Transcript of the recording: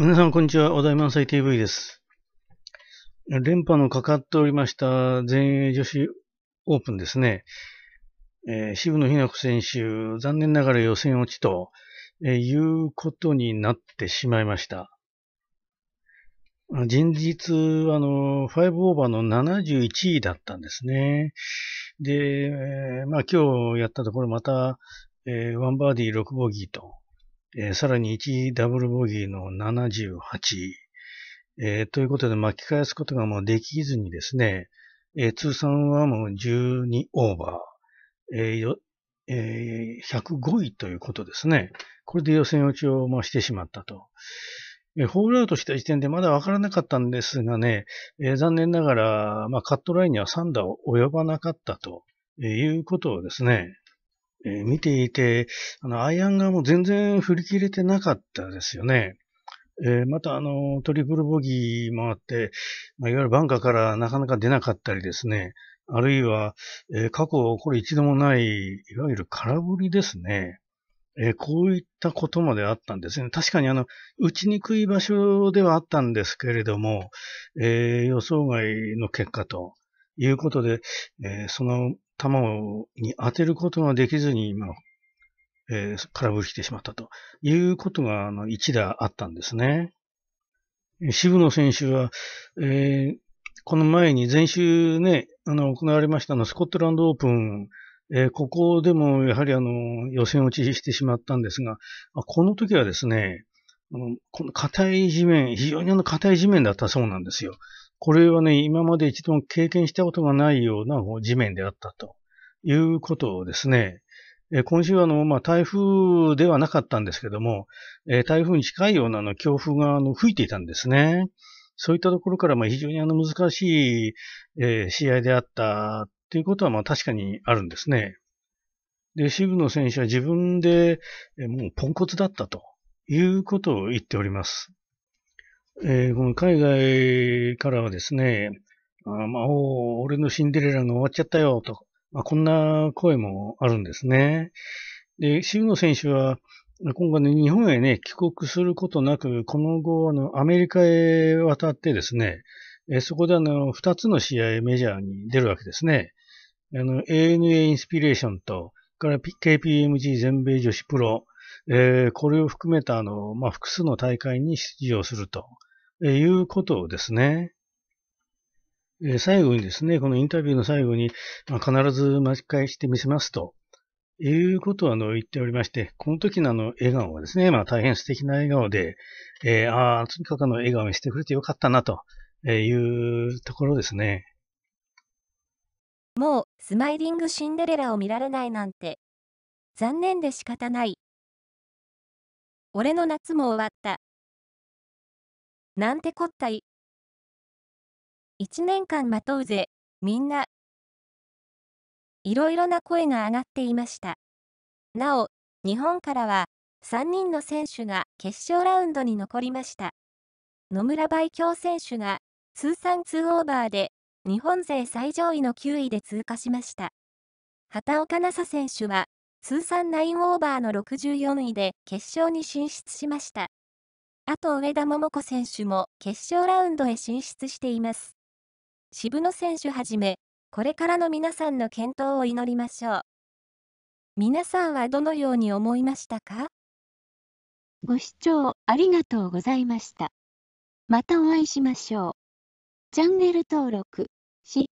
皆さん、こんにちは。お場満載 TV です。連覇のかかっておりました全英女子オープンですね。えー、渋野日向子選手、残念ながら予選落ちと、えー、いうことになってしまいました。前日、あの、5オーバーの71位だったんですね。で、えー、まあ今日やったところまた、えー、1バーディー6ボギーとえー、さらに1ダブルボギーの78、えー、ということで巻き返すことがもうできずにですね、えー、通算はもう12オーバー、えーえー、105位ということですね。これで予選落ちを、まあ、してしまったと。えー、ホールアウトした時点でまだ分からなかったんですがね、えー、残念ながら、まあ、カットラインには3打を及ばなかったということをですね、えー、見ていて、あの、アイアンがもう全然振り切れてなかったですよね。えー、またあの、トリプルボギーもあって、まあ、いわゆるバンカーからなかなか出なかったりですね。あるいは、えー、過去これ一度もない、いわゆる空振りですね。えー、こういったことまであったんですね。確かにあの、打ちにくい場所ではあったんですけれども、えー、予想外の結果ということで、えー、その球に当てることができずに、まあ、えー、空振りしてしまったということが、あの、一打あったんですね。渋野選手は、えー、この前に前週ね、あの、行われましたのスコットランドオープン、えー、ここでもやはりあの、予選落ちしてしまったんですが、この時はですね、あの、この硬い地面、非常にあの硬い地面だったそうなんですよ。これはね、今まで一度も経験したことがないような地面であったということですね。今週はあの、まあ、台風ではなかったんですけども、台風に近いようなの強風があの吹いていたんですね。そういったところから、まあ、非常にあの難しい、試合であったっていうことは、まあ、確かにあるんですね。で、渋野選手は自分で、もうポンコツだったということを言っております。えー、この海外からはですね、あまあ、お俺のシンデレラが終わっちゃったよ、と。まあ、こんな声もあるんですね。で、渋野選手は、今後ね、日本へね、帰国することなく、この後、あの、アメリカへ渡ってですね、えそこであの、二つの試合メジャーに出るわけですね。あの、ANA インスピレーションと、から KPMG 全米女子プロ、えー、これを含めたあの、まあ、複数の大会に出場すると。えいうことをですね、え最後にですね、このインタビューの最後に、まあ、必ず巻き返してみせますと、いうことはあの言っておりまして、この時のあの笑顔はですね、まあ大変素敵な笑顔で、えー、ああ、とにかくあの笑顔にしてくれてよかったなというところですね。もうスマイリングシンデレラを見られないなんて、残念で仕方ない。俺の夏も終わった。なんてこったい。一年間待とうぜ、みんな。いろいろな声が上がっていました。なお、日本からは、3人の選手が決勝ラウンドに残りました。野村倍京選手が通算2オーバーで日本勢最上位の9位で通過しました。畑岡奈紗選手は通算9オーバーの64位で決勝に進出しました。あと上田桃子選手も決勝ラウンドへ進出しています。渋野選手はじめ、これからの皆さんの健闘を祈りましょう。皆さんはどのように思いましたかご視聴ありがとうございました。またお会いしましょう。チャンネル登録し、